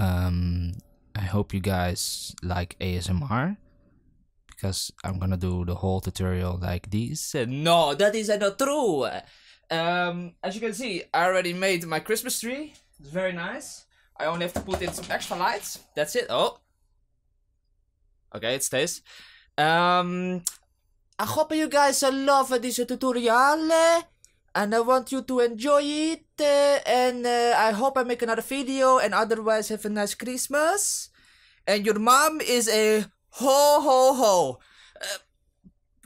Um, I hope you guys like ASMR because I'm gonna do the whole tutorial like this. No, that is not true. Um, as you can see, I already made my Christmas tree. It's very nice. I only have to put in some extra lights. That's it. Oh. Okay, it stays. Um, I hope you guys love this tutorial and I want you to enjoy it uh, and uh, I hope I make another video and otherwise have a nice Christmas and your mom is a ho ho ho uh,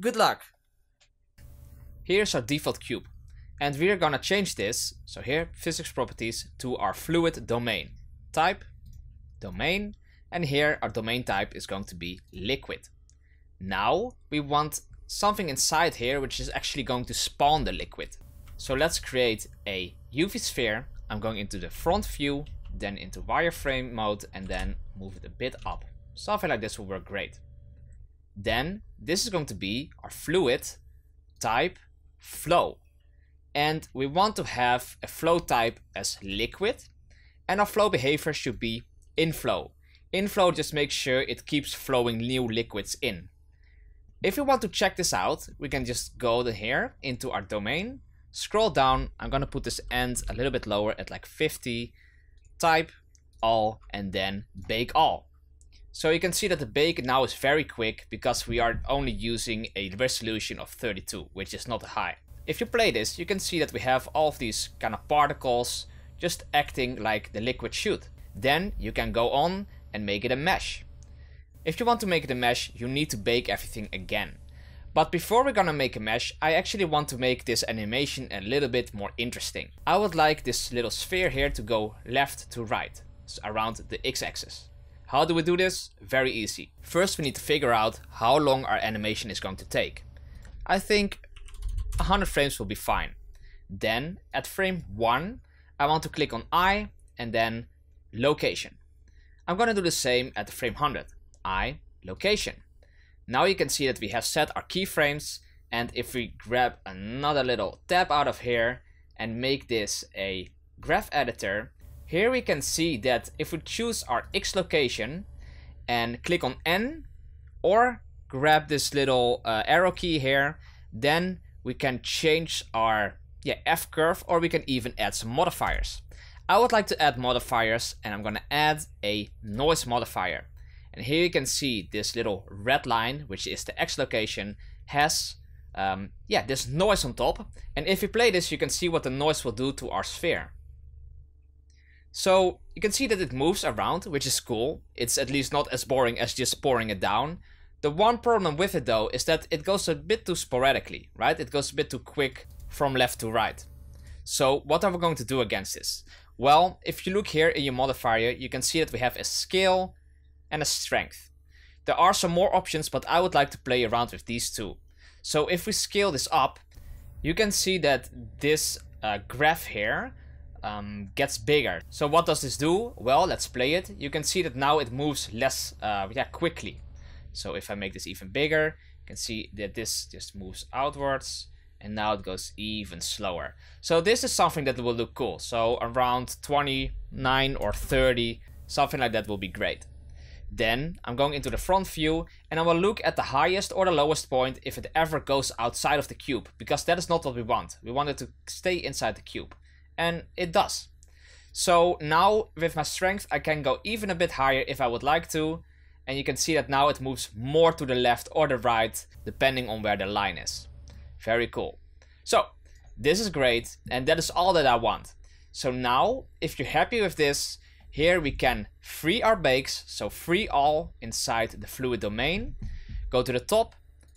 good luck here's our default cube and we're gonna change this so here physics properties to our fluid domain type domain and here our domain type is going to be liquid now we want something inside here which is actually going to spawn the liquid so let's create a UV sphere. I'm going into the front view, then into wireframe mode, and then move it a bit up. Something like this will work great. Then this is going to be our fluid type flow. And we want to have a flow type as liquid. And our flow behavior should be inflow. Inflow just makes sure it keeps flowing new liquids in. If we want to check this out, we can just go the here into our domain Scroll down, I'm gonna put this end a little bit lower at like 50. Type all and then bake all. So you can see that the bake now is very quick because we are only using a resolution of 32, which is not high. If you play this, you can see that we have all of these kind of particles just acting like the liquid should. Then you can go on and make it a mesh. If you want to make it a mesh, you need to bake everything again. But before we're gonna make a mesh, I actually want to make this animation a little bit more interesting. I would like this little sphere here to go left to right, around the x-axis. How do we do this? Very easy. First we need to figure out how long our animation is going to take. I think 100 frames will be fine. Then at frame 1, I want to click on I and then location. I'm gonna do the same at frame 100, I, location. Now you can see that we have set our keyframes and if we grab another little tab out of here and make this a graph editor, here we can see that if we choose our X location and click on N or grab this little uh, arrow key here, then we can change our yeah, F curve or we can even add some modifiers. I would like to add modifiers and I'm gonna add a noise modifier. And here you can see this little red line, which is the X location, has um, yeah, this noise on top. And if you play this, you can see what the noise will do to our sphere. So you can see that it moves around, which is cool. It's at least not as boring as just pouring it down. The one problem with it though is that it goes a bit too sporadically, right? It goes a bit too quick from left to right. So what are we going to do against this? Well, if you look here in your modifier, you can see that we have a scale, and a strength. There are some more options, but I would like to play around with these two. So if we scale this up, you can see that this uh, graph here um, gets bigger. So what does this do? Well, let's play it. You can see that now it moves less uh, yeah, quickly. So if I make this even bigger, you can see that this just moves outwards and now it goes even slower. So this is something that will look cool. So around 29 or 30, something like that will be great. Then I'm going into the front view and I will look at the highest or the lowest point if it ever goes outside of the cube because that is not what we want. We want it to stay inside the cube and it does. So now with my strength I can go even a bit higher if I would like to and you can see that now it moves more to the left or the right depending on where the line is. Very cool. So this is great and that is all that I want. So now if you're happy with this here we can free our bakes, so free all inside the fluid domain. Go to the top,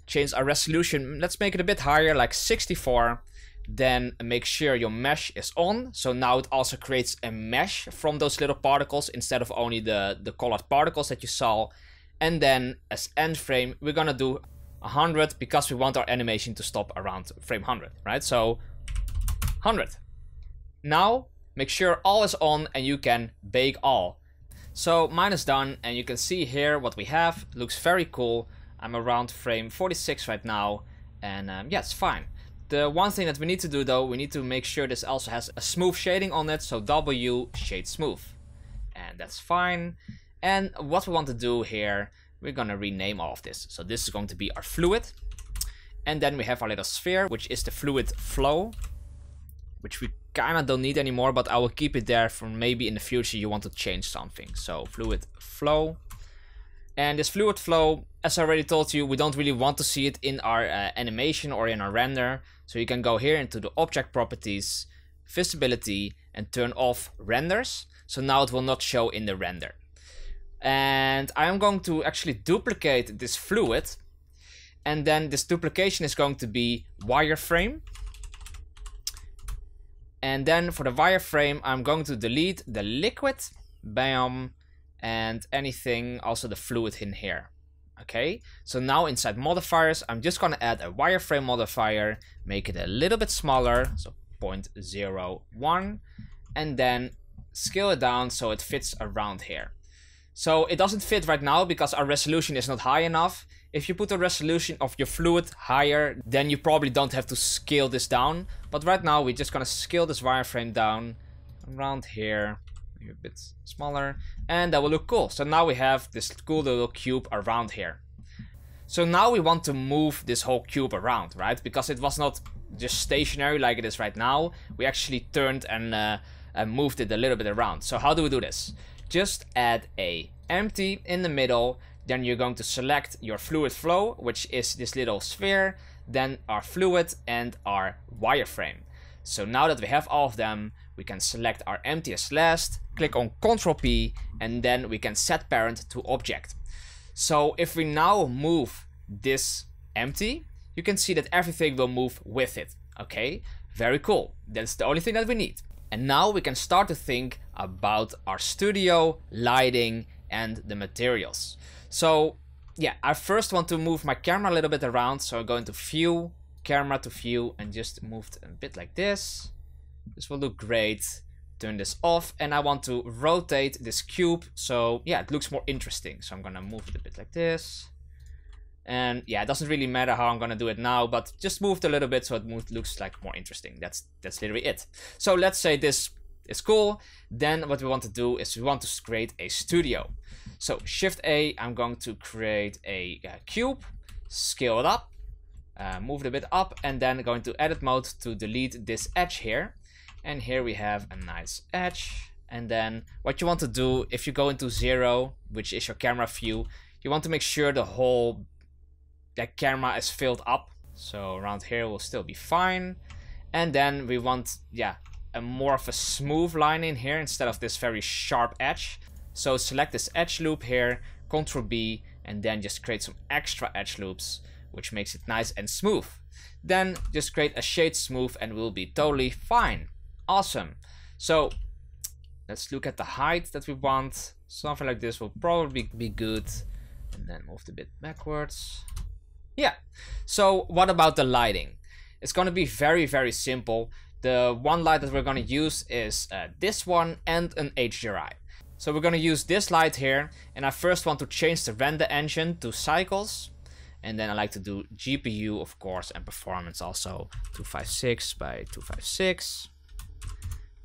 change our resolution, let's make it a bit higher, like 64. Then make sure your mesh is on, so now it also creates a mesh from those little particles instead of only the, the colored particles that you saw. And then as end frame, we're gonna do 100 because we want our animation to stop around frame 100, right? So 100. Now Make sure all is on and you can bake all. So mine is done and you can see here what we have. Looks very cool. I'm around frame 46 right now and um, yeah, it's fine. The one thing that we need to do though, we need to make sure this also has a smooth shading on it. So W shade smooth and that's fine. And what we want to do here, we're gonna rename all of this. So this is going to be our fluid. And then we have our little sphere, which is the fluid flow which we kinda don't need anymore, but I will keep it there for maybe in the future you want to change something. So fluid flow. And this fluid flow, as I already told you, we don't really want to see it in our uh, animation or in our render. So you can go here into the object properties, visibility, and turn off renders. So now it will not show in the render. And I am going to actually duplicate this fluid. And then this duplication is going to be wireframe. And then for the wireframe, I'm going to delete the liquid, bam, and anything, also the fluid in here. Okay, so now inside modifiers, I'm just gonna add a wireframe modifier, make it a little bit smaller, so 0.01, and then scale it down so it fits around here. So it doesn't fit right now because our resolution is not high enough. If you put the resolution of your fluid higher, then you probably don't have to scale this down. But right now we're just gonna scale this wireframe down around here, maybe a bit smaller, and that will look cool. So now we have this cool little cube around here. So now we want to move this whole cube around, right? Because it was not just stationary like it is right now. We actually turned and, uh, and moved it a little bit around. So how do we do this? just add a empty in the middle, then you're going to select your fluid flow, which is this little sphere, then our fluid and our wireframe. So now that we have all of them, we can select our empty as last, click on Ctrl P, and then we can set parent to object. So if we now move this empty, you can see that everything will move with it. Okay, very cool. That's the only thing that we need. And now we can start to think about our studio, lighting, and the materials. So yeah, I first want to move my camera a little bit around. So i into view, camera to view, and just move a bit like this. This will look great. Turn this off, and I want to rotate this cube. So yeah, it looks more interesting. So I'm gonna move it a bit like this. And yeah, it doesn't really matter how I'm gonna do it now, but just moved a little bit so it looks like more interesting. That's that's literally it. So let's say this is cool, then what we want to do is we want to create a studio. So shift A, I'm going to create a, a uh, cube, scale it up, uh, move it a bit up, and then going to edit mode to delete this edge here. And here we have a nice edge. And then what you want to do, if you go into zero, which is your camera view, you want to make sure the whole that camera is filled up. So around here will still be fine. And then we want, yeah, a more of a smooth line in here instead of this very sharp edge. So select this edge loop here, Ctrl B, and then just create some extra edge loops, which makes it nice and smooth. Then just create a shade smooth and we'll be totally fine. Awesome. So let's look at the height that we want. Something like this will probably be good. And then move the bit backwards. Yeah. So what about the lighting? It's going to be very, very simple. The one light that we're gonna use is uh, this one and an HDRI. So we're gonna use this light here, and I first want to change the render engine to cycles, and then I like to do GPU, of course, and performance also, 256 by 256,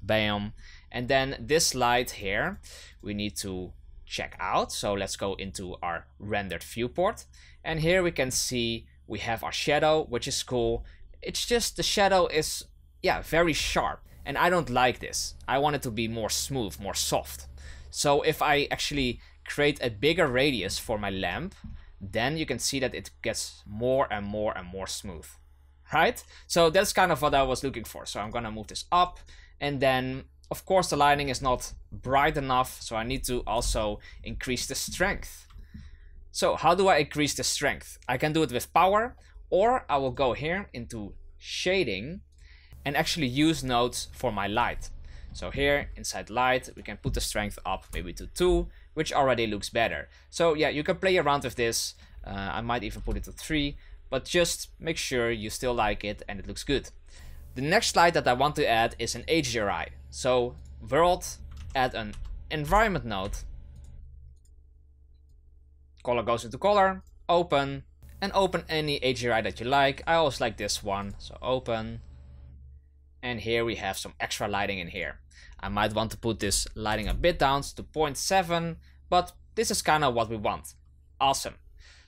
bam. And then this light here, we need to check out. So let's go into our rendered viewport. And here we can see we have our shadow, which is cool. It's just the shadow is yeah, very sharp. And I don't like this. I want it to be more smooth, more soft. So if I actually create a bigger radius for my lamp, then you can see that it gets more and more and more smooth, right? So that's kind of what I was looking for. So I'm gonna move this up and then of course the lighting is not bright enough, so I need to also increase the strength. So how do I increase the strength? I can do it with power or I will go here into shading and actually use nodes for my light. So here inside light, we can put the strength up maybe to two, which already looks better. So yeah, you can play around with this. Uh, I might even put it to three, but just make sure you still like it and it looks good. The next light that I want to add is an HDRI. So world, add an environment node. Color goes into color, open, and open any HDRI that you like. I always like this one, so open, and here we have some extra lighting in here. I might want to put this lighting a bit down to 0.7, but this is kind of what we want. Awesome.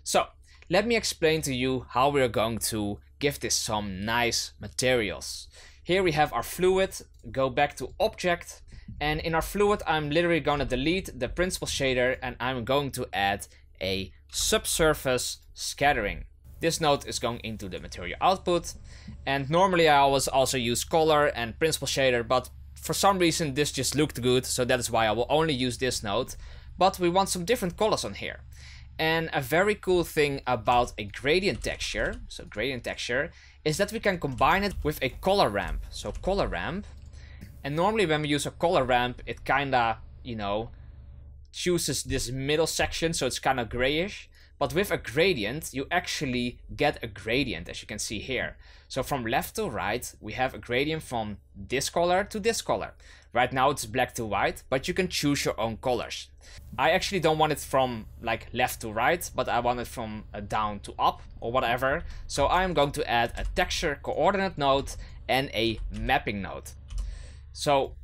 So let me explain to you how we are going to give this some nice materials. Here we have our fluid, go back to object, and in our fluid I'm literally gonna delete the principal shader and I'm going to add a subsurface scattering. This node is going into the material output. And normally I always also use color and principal shader, but for some reason this just looked good, so that is why I will only use this node. But we want some different colors on here. And a very cool thing about a gradient texture, so gradient texture, is that we can combine it with a color ramp. So color ramp. And normally when we use a color ramp, it kinda, you know, chooses this middle section, so it's kinda grayish. But with a gradient, you actually get a gradient, as you can see here. So from left to right, we have a gradient from this color to this color. Right now it's black to white, but you can choose your own colors. I actually don't want it from like left to right, but I want it from uh, down to up or whatever. So I'm going to add a texture coordinate node and a mapping node. So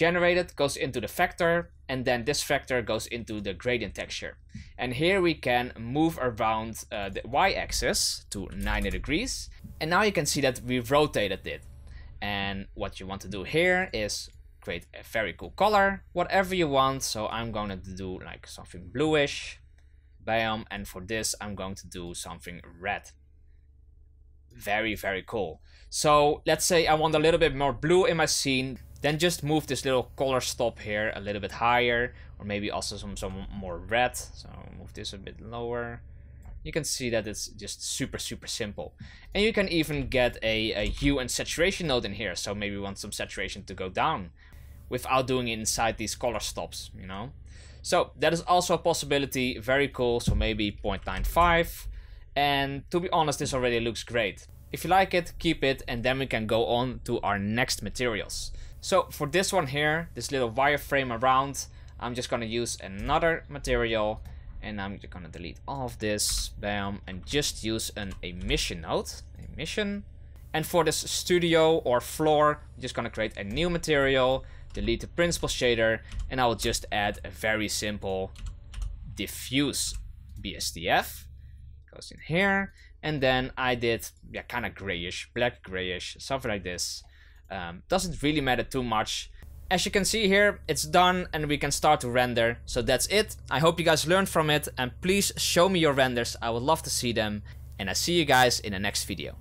generated goes into the vector and then this vector goes into the gradient texture. And here we can move around uh, the y-axis to 90 degrees. And now you can see that we have rotated it. And what you want to do here is create a very cool color, whatever you want. So I'm going to do like something bluish, bam. And for this, I'm going to do something red. Very, very cool. So let's say I want a little bit more blue in my scene. Then just move this little color stop here a little bit higher, or maybe also some, some more red. So move this a bit lower. You can see that it's just super, super simple. And you can even get a, a hue and saturation node in here. So maybe we want some saturation to go down without doing it inside these color stops, you know? So that is also a possibility, very cool, so maybe 0.95. And to be honest, this already looks great. If you like it, keep it, and then we can go on to our next materials. So for this one here, this little wireframe around, I'm just gonna use another material and I'm gonna delete all of this, bam, and just use an emission node, emission. And for this studio or floor, I'm just gonna create a new material, delete the principal shader, and I will just add a very simple diffuse BSDF. Goes in here, and then I did yeah, kind of grayish, black grayish, something like this. Um, doesn't really matter too much. As you can see here, it's done and we can start to render. So that's it. I hope you guys learned from it and please show me your renders. I would love to see them and I see you guys in the next video.